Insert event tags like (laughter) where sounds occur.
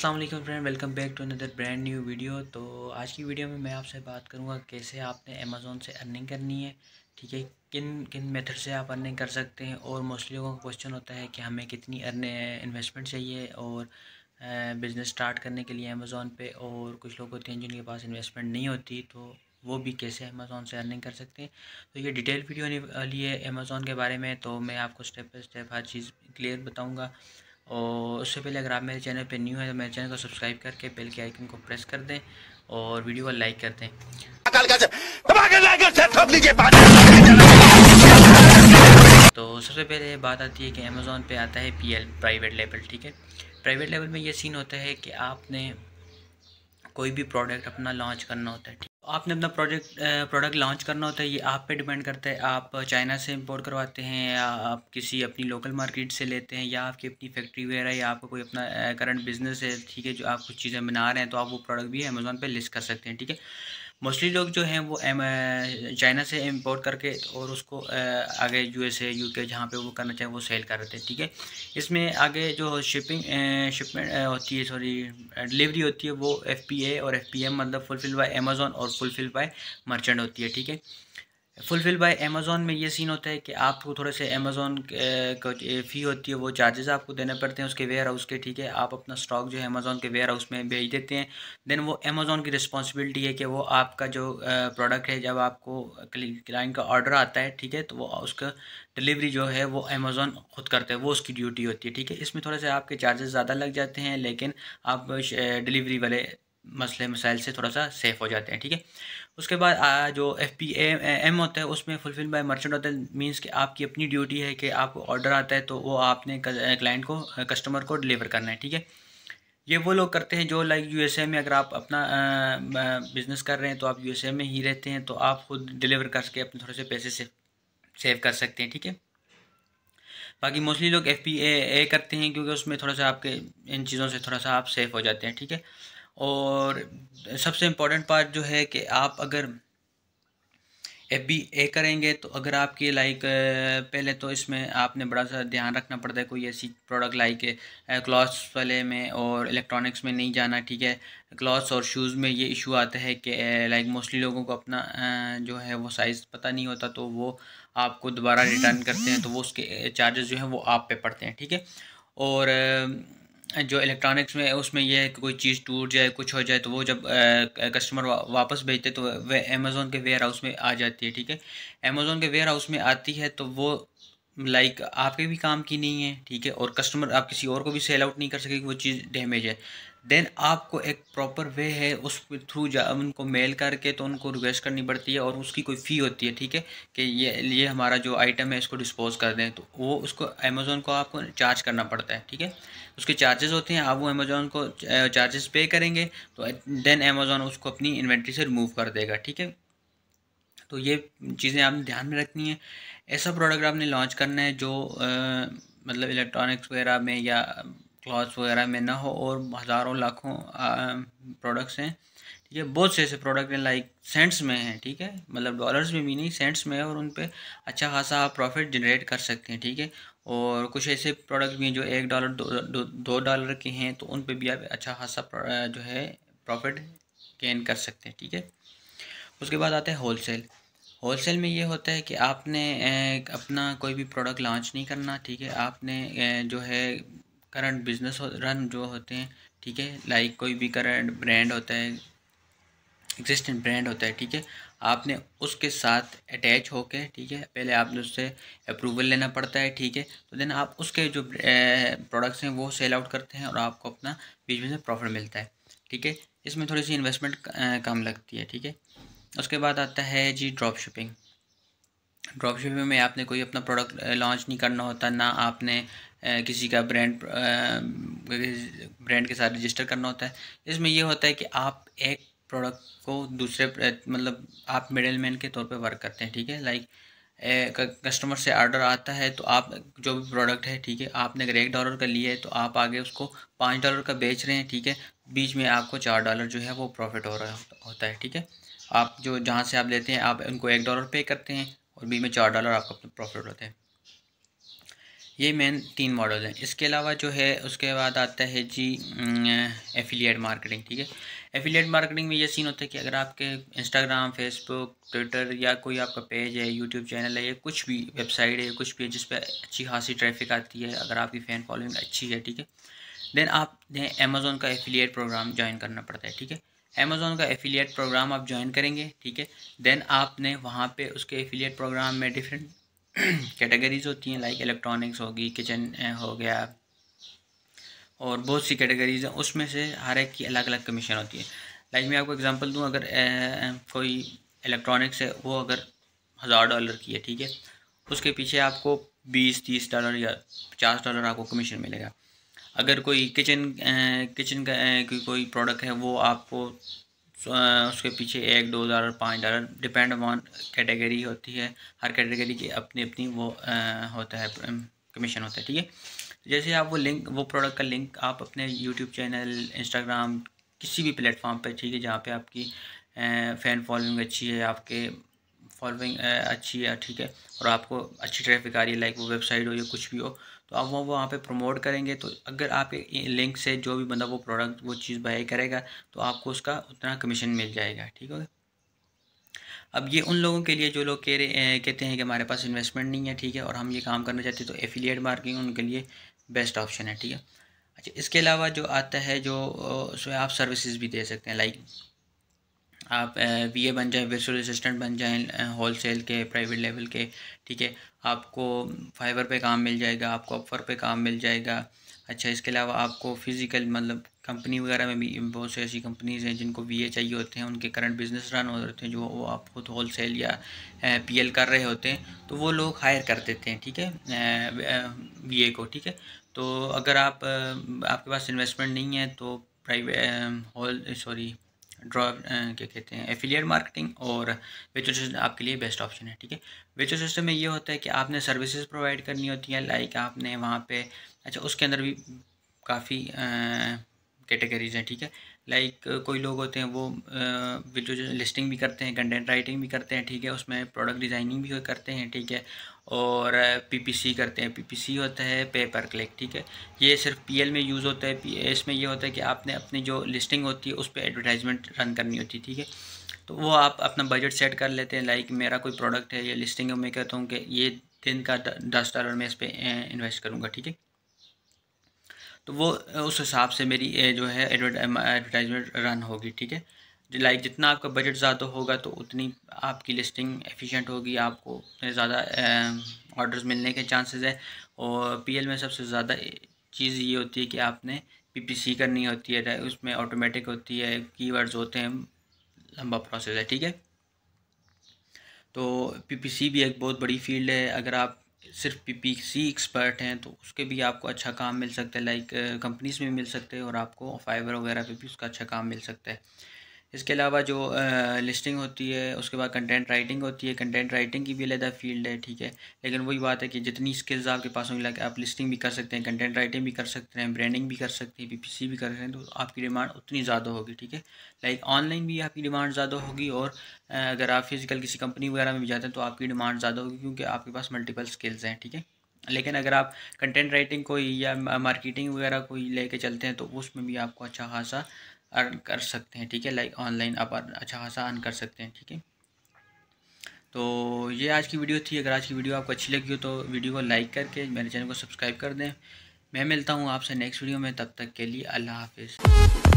अस्सलाम वालेकुम friend welcome back to another brand new video तो आज की वीडियो में मैं आपसे बात करूंगा कैसे आपने अमेज़ोन से अर्निंग करनी है ठीक है किन किन मेथड से आप अर्निंग कर सकते हैं और मोस्टली लोगों का क्वेश्चन होता है कि हमें कितनी अर्न इन्वेस्टमेंट चाहिए और बिज़नेस स्टार्ट करने के लिए अमेज़ोन पे और कुछ लोग होते हैं जिनके पास इन्वेस्टमेंट नहीं होती तो वो भी कैसे अमेज़ोन से अर्निंग कर सकते हैं तो ये डिटेल वीडियो होने वाली है अमेज़ोन के बारे में तो मैं आपको स्टेप बाई स्टेप हर चीज़ क्लियर बताऊँगा और उससे पहले अगर आप मेरे चैनल पर न्यू है तो मेरे चैनल को सब्सक्राइब करके बेल के आइकन को प्रेस कर दें और वीडियो को लाइक कर दें तो सबसे पहले बात आती है कि अमेज़ोन पे आता है पीएल प्राइवेट लेवल ठीक है प्राइवेट लेवल में ये सीन होता है कि आपने कोई भी प्रोडक्ट अपना लॉन्च करना होता है आपने अपना प्रोजेक्ट प्रोडक्ट लॉन्च करना होता है ये आप पे डिपेंड करता है आप चाइना से इंपोर्ट करवाते हैं या आप किसी अपनी लोकल मार्केट से लेते हैं या आपकी अपनी फैक्ट्री वगैरह या आपका कोई अपना करंट बिजनेस है ठीक है जो आप कुछ चीज़ें बना रहे हैं तो आप वो प्रोडक्ट भी अमेज़ोन पर लिस्ट कर सकते हैं ठीक है मोस्टली लोग जो हैं वो चाइना से इम्पोर्ट करके और उसको आगे यूएसए यूके जहाँ पे वो करना चाहे वो सेल कर रहे थे ठीक है इसमें आगे जो शिपिंग शिपमेंट होती है सॉरी डिलीवरी होती है वो एफ और एफ मतलब फुलफिल बाय अमेजोन और फुलफिल बाय मर्चेंट होती है ठीक है फुलफिल बाय अमेज़ोन में ये सीन होता है कि आपको थोड़े से अमेज़ोन का फ़ी होती है वो चार्जेस आपको देने पड़ते हैं उसके वेयर हाउस के ठीक है आप अपना स्टॉक जो है अमेज़ोन के वेयर हाउस में भेज देते हैं देन वो अमेज़ोन की रिस्पॉन्सिबिलिटी है कि वो आपका जो प्रोडक्ट है जब आपको क्लाइंट का ऑर्डर आता है ठीक है तो वो उसका डिलीवरी जो है वो अमेज़ोन खुद करते हैं वो उसकी ड्यूटी होती है ठीक है इसमें थोड़े से आपके चार्जेस ज़्यादा लग जाते हैं लेकिन आप डिलीवरी वाले मसले मसाइल से थोड़ा सा सेफ हो जाते हैं ठीक है उसके बाद जो एफ पी एम होता है उसमें फुलफिल बाय मर्चेंट होता है मीन्स कि आपकी अपनी ड्यूटी है कि आपको ऑर्डर आता है तो वो आपने क्लाइंट को कस्टमर को डिलीवर करना है ठीक है ये वो लोग करते हैं जो लाइक यूएसए में अगर आप अपना बिज़नेस कर रहे हैं तो आप यूएसए में ही रहते हैं तो आप खुद डिलीवर करके अपने थोड़े से पैसे से सेव कर सकते हैं ठीक है बाकी मोस्टली लोग एफ पी ए करते हैं क्योंकि उसमें थोड़ा सा आपके इन चीज़ों से थोड़ा सा आप सेफ हो जाते हैं ठीक है और सबसे इम्पोर्टेंट पार्ट जो है कि आप अगर एफ बी ए करेंगे तो अगर आपकी लाइक पहले तो इसमें आपने बड़ा सा ध्यान रखना पड़ता है कोई ऐसी प्रोडक्ट लाइक क्लॉथ्स वाले में और इलेक्ट्रॉनिक्स में नहीं जाना ठीक है क्लॉथ्स और शूज़ में ये इशू आता है कि लाइक मोस्टली लोगों को अपना जो है वो साइज़ पता नहीं होता तो वो आपको दोबारा रिटर्न करते हैं तो वो उसके चार्जेस जो हैं वो आप पे पड़ते हैं ठीक है और जो इलेक्ट्रॉनिक्स में उसमें यह है कि कोई चीज़ टूट जाए कुछ हो जाए तो वो जब आ, कस्टमर वा, वापस भेजते तो वह अमेज़ोन के वेयर हाउस में आ जाती है ठीक है अमेज़ोन के वेयर हाउस में आती है तो वो लाइक आपके भी काम की नहीं है ठीक है और कस्टमर आप किसी और को भी सेल आउट नहीं कर सके कि वो चीज़ डैमेज है देन आपको एक प्रॉपर वे है उस थ्रू जा उनको मेल करके तो उनको रिक्वेस्ट करनी पड़ती है और उसकी कोई फ़ी होती है ठीक है कि ये ये हमारा जो आइटम है इसको डिस्पोज कर दें तो वो उसको अमेज़ोन को आपको चार्ज करना पड़ता है ठीक है उसके चार्जेस होते हैं आप वो अमेज़ोन को चार्जेस पे करेंगे तो देन अमेज़ोन उसको अपनी इन्वेंट्री से रिमूव कर देगा ठीक है तो ये चीज़ें आपने ध्यान में रखनी है ऐसा प्रोडक्ट आपने लॉन्च करना है जो आ, मतलब इलेक्ट्रॉनिक्स वगैरह में या क्लॉथ्स वगैरह में ना हो और हज़ारों लाखों प्रोडक्ट्स हैं ठीक है बहुत से ऐसे प्रोडक्ट हैं लाइक सेंट्स में हैं ठीक है मतलब डॉलर्स में भी नहीं सेंट्स में है और उन पर अच्छा खासा आप प्रॉफिट जनरेट कर सकते हैं ठीक है और कुछ ऐसे प्रोडक्ट भी हैं जो एक डॉलर दो, दो डॉलर के हैं तो उन पर भी आप अच्छा खासा जो है प्रॉफिट गेन कर सकते हैं ठीक है उसके बाद आता है होलसेल होलसेल में ये होता है कि आपने अपना कोई भी प्रोडक्ट लॉन्च नहीं करना ठीक है आपने जो है करंट बिजनेस रन जो होते हैं ठीक है लाइक कोई भी करंट ब्रांड होता है एग्जिस्टेंट ब्रांड होता है ठीक है आपने उसके साथ अटैच होके ठीक है पहले आपने उससे अप्रूवल लेना पड़ता है ठीक है तो देन आप उसके जो प्रोडक्ट्स हैं वो सेल आउट करते हैं और आपको अपना बीच में प्रॉफिट मिलता है ठीक है इसमें थोड़ी सी इन्वेस्टमेंट कम लगती है ठीक है उसके बाद आता है जी ड्रॉप शिपिंग ड्रॉप शिपिंग में आपने कोई अपना प्रोडक्ट लॉन्च नहीं करना होता ना आपने किसी का ब्रांड ब्रांड के साथ रजिस्टर करना होता है इसमें यह होता है कि आप एक प्रोडक्ट को दूसरे मतलब आप मिडल मैन के तौर पे वर्क करते हैं ठीक है लाइक कस्टमर से आर्डर आता है तो आप जो भी प्रोडक्ट है ठीक है आपने अगर एक डॉलर का लिया है तो आप आगे उसको पाँच डॉलर का बेच रहे हैं ठीक है बीच में आपको चार डॉलर जो है वो प्रॉफिट हो रहा होता है ठीक है आप जो जहाँ से आप लेते हैं आप उनको एक डॉलर पे करते हैं और बी में चार डॉलर आपका अपना प्रॉफिट होता है ये मेन तीन मॉडल हैं इसके अलावा जो है उसके बाद आता है जी एफिलिएट मार्केटिंग ठीक है एफिलिएट मार्केटिंग में ये सीन होता है कि अगर आपके इंस्टाग्राम फेसबुक ट्विटर या कोई आपका पेज है यूट्यूब चैनल है या कुछ भी वेबसाइट है कुछ भी है जिस पर अच्छी खासी ट्रैफिक आती है अगर आपकी फ़ैन फॉलोइंग अच्छी है ठीक है देन आप अमेज़ोन का एफिलिएट प्रोग्राम ज्वाइन करना पड़ता है ठीक है अमेज़ोन का एफिलिएट प्रोग्राम आप ज्वाइन करेंगे ठीक है देन आपने वहाँ पे उसके एफिलिएट प्रोग्राम में डिफरेंट कैटेगरीज (clears throat) होती हैं लाइक इलेक्ट्रॉनिक्स होगी किचन हो गया और बहुत सी कैटेगरीज हैं उसमें से हर एक की अलग अलग कमीशन होती है लाइक मैं आपको एग्जांपल दूं अगर कोई इलेक्ट्रॉनिक्स है वो अगर हज़ार डॉलर की है ठीक है उसके पीछे आपको बीस तीस डॉलर या पचास डॉलर आपको कमीशन मिलेगा अगर कोई किचन किचन का कोई प्रोडक्ट है वो आपको उसके पीछे एक दो डॉलर पाँच डॉलर डिपेंड अपॉन कैटेगरी होती है हर कैटेगरी की अपनी अपनी वो होता है कमीशन होता है ठीक है जैसे आप वो लिंक वो प्रोडक्ट का लिंक आप अपने यूट्यूब चैनल इंस्टाग्राम किसी भी प्लेटफॉर्म पर ठीक है जहाँ पर आपकी फ़ैन फॉलोइंग अच्छी है आपके फॉलोइंग अच्छी है ठीक है और आपको अच्छी ट्रैफिक आ रही है लाइक वो वेबसाइट हो या कुछ भी हो तो आप वो वहाँ पे प्रमोट करेंगे तो अगर आपके लिंक से जो भी बंदा वो प्रोडक्ट वो चीज़ बाय करेगा तो आपको उसका उतना कमीशन मिल जाएगा ठीक होगा अब ये उन लोगों के लिए जो लोग कह रहे कहते हैं कि हमारे पास इन्वेस्टमेंट नहीं है ठीक है और हम ये काम करना चाहते हैं तो एफिलिएट मार्किंग उनके लिए बेस्ट ऑप्शन है ठीक है अच्छा इसके अलावा जो आता है जो उसमें आप सर्विसेज भी दे सकते हैं लाइक आप वी बन जाए विजुअल असिस्टेंट बन जाएं होलसेल के प्राइवेट लेवल के ठीक है आपको फाइबर पे काम मिल जाएगा आपको ऑफर पे काम मिल जाएगा अच्छा इसके अलावा आपको फिज़िकल मतलब कंपनी वगैरह में भी बहुत सी ऐसी कंपनीज़ हैं जिनको वी चाहिए होते हैं उनके करंट बिजनेस रन हो होते हैं जो वो आप खुद होल सेल या पी कर रहे होते हैं तो वो लोग हायर कर देते हैं ठीक है वी को ठीक है तो अगर आप आपके पास इन्वेस्टमेंट नहीं है तो प्राइवेट होल सॉरी ड्रॉ क्या कहते हैं एफिलियर मार्केटिंग और वेचो सिस्टम आपके लिए बेस्ट ऑप्शन है ठीक है वेचो सिस्टम में ये होता है कि आपने सर्विसेज प्रोवाइड करनी होती हैं लाइक आपने वहाँ पे अच्छा उसके अंदर भी काफ़ी कैटेगरीज हैं ठीक है लाइक like, uh, कोई लोग होते हैं वो वीडियो uh, लिस्टिंग भी करते हैं कंटेंट राइटिंग भी करते हैं ठीक है उसमें प्रोडक्ट डिज़ाइनिंग भी करते हैं ठीक है और पीपीसी uh, करते हैं पीपीसी होता है पे पर क्लिक ठीक है ये सिर्फ पीएल में यूज़ होता है पी इसमें ये होता है कि आपने अपनी जो लिस्टिंग होती है उस पर एडवर्टाइजमेंट रन करनी होती है ठीक है तो वो आप अपना बजट सेट कर लेते हैं लाइक मेरा कोई प्रोडक्ट है या लिस्टिंग है मैं कहता हूँ कि ये दिन का दस डॉलर मैं इस पर इन्वेस्ट करूँगा ठीक है तो वो उस हिसाब से मेरी जो है एडवर्टाइजमेंट रन होगी ठीक है लाइक जितना आपका बजट ज़्यादा होगा तो उतनी आपकी लिस्टिंग एफिशिएंट होगी आपको उतने ज़्यादा ऑर्डर्स मिलने के चांसेस है और पीएल में सबसे ज़्यादा चीज़ ये होती है कि आपने पीपीसी करनी होती है उसमें ऑटोमेटिक होती है कीवर्ड्स होते हैं लंबा प्रोसेस है ठीक है तो पीपीसी भी एक बहुत बड़ी फील्ड है अगर आप सिर्फ पी पी सी एक्सपर्ट हैं तो उसके भी आपको अच्छा काम मिल सकता है लाइक कंपनीज में मिल सकते हैं और आपको फाइबर वगैरह पे भी उसका अच्छा काम मिल सकता है इसके अलावा जो लिस्टिंग होती है उसके बाद कंटेंट राइटिंग होती है कंटेंट राइटिंग की भी अलहदा फील्ड है ठीक है लेकिन वही बात है कि जितनी स्किल्स आपके पास होंगी लाइक आप लिस्टिंग भी कर सकते हैं कंटेंट राइटिंग भी कर सकते हैं ब्रांडिंग भी कर सकते हैं पीपीसी भी कर सकते हैं तो आपकी डिमांड उतनी ज़्यादा होगी ठीक है लाइक ऑनलाइन भी आपकी डिमांड ज़्यादा होगी और अगर आप फिजिकल किसी कंपनी वगैरह में भी जाते हैं तो आपकी डिमांड ज़्यादा होगी क्योंकि आपके पास मल्टीपल स्किल्स हैं ठीक है लेकिन अगर आप कंटेंट राइटिंग कोई या मार्केटिंग वगैरह कोई लेके चलते हैं तो उसमें भी आपको अच्छा खासा अर्न कर सकते हैं ठीक है लाइक ऑनलाइन आप अच्छा खासा अर्न कर सकते हैं ठीक है तो ये आज की वीडियो थी अगर आज की वीडियो आपको अच्छी लगी हो तो वीडियो को लाइक करके मेरे चैनल को सब्सक्राइब कर दें मैं मिलता हूँ आपसे नेक्स्ट वीडियो में तब तक के लिए अल्लाह हाफिज़